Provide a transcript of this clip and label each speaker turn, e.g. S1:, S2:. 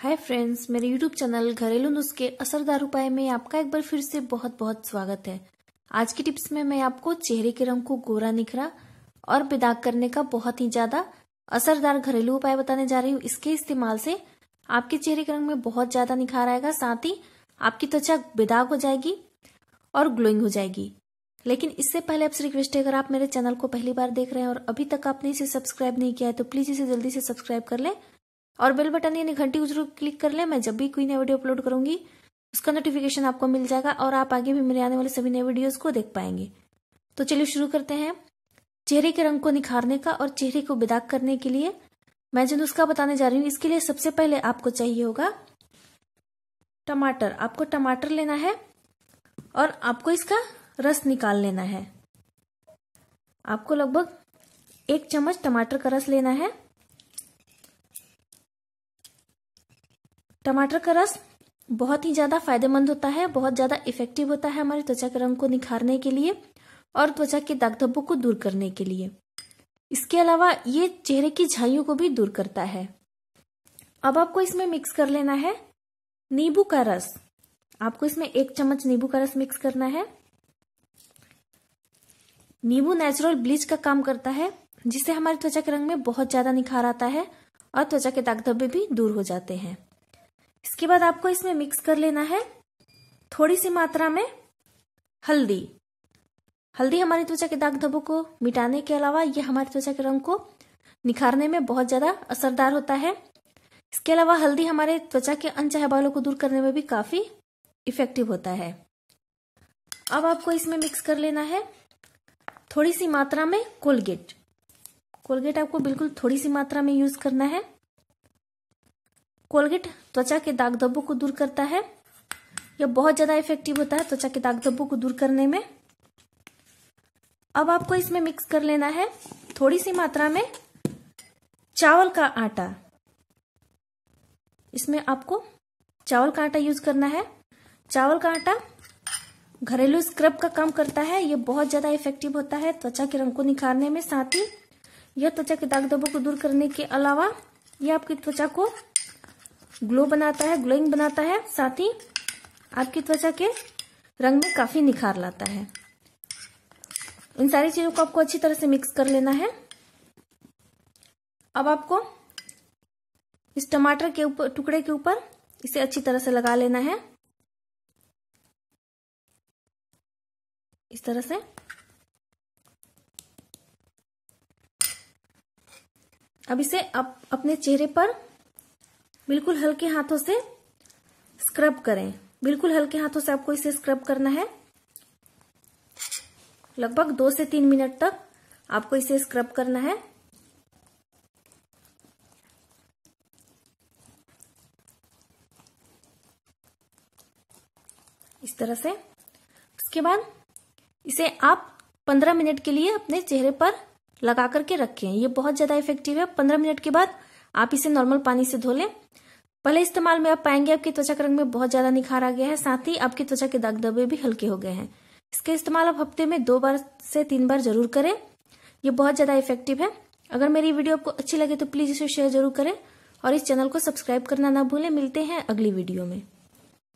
S1: हाय friends मेरे YouTube channel घरेलू नुस्खे असरदार उपाय में आपका एक बार फिर से बहुत बहुत स्वागत है आज की टिप्स में मैं आपको चेहरे के रंग को गोरा निखरा और बेदाग करने का बहुत ही ज्यादा असरदार घरेलू उपाय बताने जा रही हूँ इसके इस्तेमाल से आपके चेहरे के रंग में बहुत ज्यादा निखार आएगा साथ ही आपकी त्वचा बेदाग हो जाएगी और ग्लोइंग हो जाएगी लेकिन इससे पहले आपसे रिक्वेस्ट है अगर आप मेरे चैनल को पहली बार देख रहे हैं और अभी तक आपने इसे सब्सक्राइब नहीं किया है तो प्लीज इसे जल्दी से सब्सक्राइब कर लें और बेल बटन यानी घंटी को जरूर क्लिक कर ले मैं जब भी कोई नया वीडियो अपलोड करूंगी उसका नोटिफिकेशन आपको मिल जाएगा और आप आगे भी मेरे आने वाले सभी नए वीडियोस को देख पाएंगे तो चलिए शुरू करते हैं चेहरे के रंग को निखारने का और चेहरे को बेदाग करने के लिए मैं जो नुस्खा बताने जा रही हूँ इसके लिए सबसे पहले आपको चाहिए होगा टमाटर आपको टमाटर लेना है और आपको इसका रस निकाल लेना है आपको लगभग एक चम्मच टमाटर का रस लेना है टमाटर का रस बहुत ही ज़्यादा फायदेमंद होता है बहुत ज़्यादा इफेक्टिव होता है हमारे त्वचा के रंग को निखारने के लिए और त्वचा के दाग धब्बों को दूर करने के लिए इसके अलावा ये चेहरे की झाइयों को भी दूर करता है अब आपको इसमें मिक्स कर लेना है नींबू का रस आपको इसमें एक चम्मच नींबू का रस मिक्स करना है नींबू नेचुरल ब्लीच का काम करता है जिससे हमारी त्वचा के रंग में बहुत ज्यादा निखार आता है और त्वचा के दाग धब्बे भी दूर हो जाते हैं इसके बाद आपको इसमें मिक्स कर लेना है थोड़ी सी मात्रा में हल्दी हल्दी हमारी त्वचा के दाग धब्बों को मिटाने के अलावा यह हमारी त्वचा के रंग को निखारने में बहुत ज्यादा असरदार होता है इसके अलावा हल्दी हमारे त्वचा के अनचाहे बालों को दूर करने में भी काफी इफेक्टिव होता है अब आपको इसमें मिक्स कर लेना है थोड़ी सी मात्रा में कोलगेट कोलगेट आपको बिल्कुल थोड़ी सी मात्रा में यूज करना है कोलगेट त्वचा के दाग धब्बों को दूर करता है यह बहुत ज़्यादा इफेक्टिव होता है त्वचा के दाग धब्बों को दूर करने में अब आपको इसमें मिक्स कर लेना है थोड़ी सी मात्रा में चावल का आटा इसमें आपको चावल का आटा यूज करना है चावल का आटा घरेलू स्क्रब का काम करता है यह बहुत ज़्यादा इफेक्टिव होता है त्वचा के रंग को निखारने में साथ ही यह त्वचा के दाग धब्बों को दूर करने के अलावा यह आपकी त्वचा को ग्लो बनाता है ग्लोइंग बनाता है साथ ही आपकी त्वचा के रंग में काफी निखार लाता है इन सारी चीजों को आपको अच्छी तरह से मिक्स कर लेना है अब आपको इस टमाटर के ऊपर टुकड़े के ऊपर इसे अच्छी तरह से लगा लेना है इस तरह से अब इसे अप, अपने चेहरे पर बिल्कुल हल्के हाथों से स्क्रब करें बिल्कुल हल्के हाथों से आपको इसे स्क्रब करना है लगभग दो से तीन मिनट तक आपको इसे स्क्रब करना है इस तरह से उसके बाद इसे आप 15 मिनट के लिए अपने चेहरे पर लगा करके रखें ये बहुत ज्यादा इफेक्टिव है 15 मिनट के बाद आप इसे नॉर्मल पानी से धो लें पहले इस्तेमाल में आप पाएंगे आपकी त्वचा का रंग में बहुत ज्यादा निखार आ गया है साथ ही आपकी त्वचा के दाग दबे भी हल्के हो गए हैं इसके इस्तेमाल आप हफ्ते में दो बार से तीन बार जरूर करें ये बहुत ज्यादा इफेक्टिव है अगर मेरी वीडियो आपको अच्छी लगे तो प्लीज इसे शेयर जरूर करें और इस चैनल को सब्सक्राइब करना ना भूलें मिलते हैं अगली वीडियो में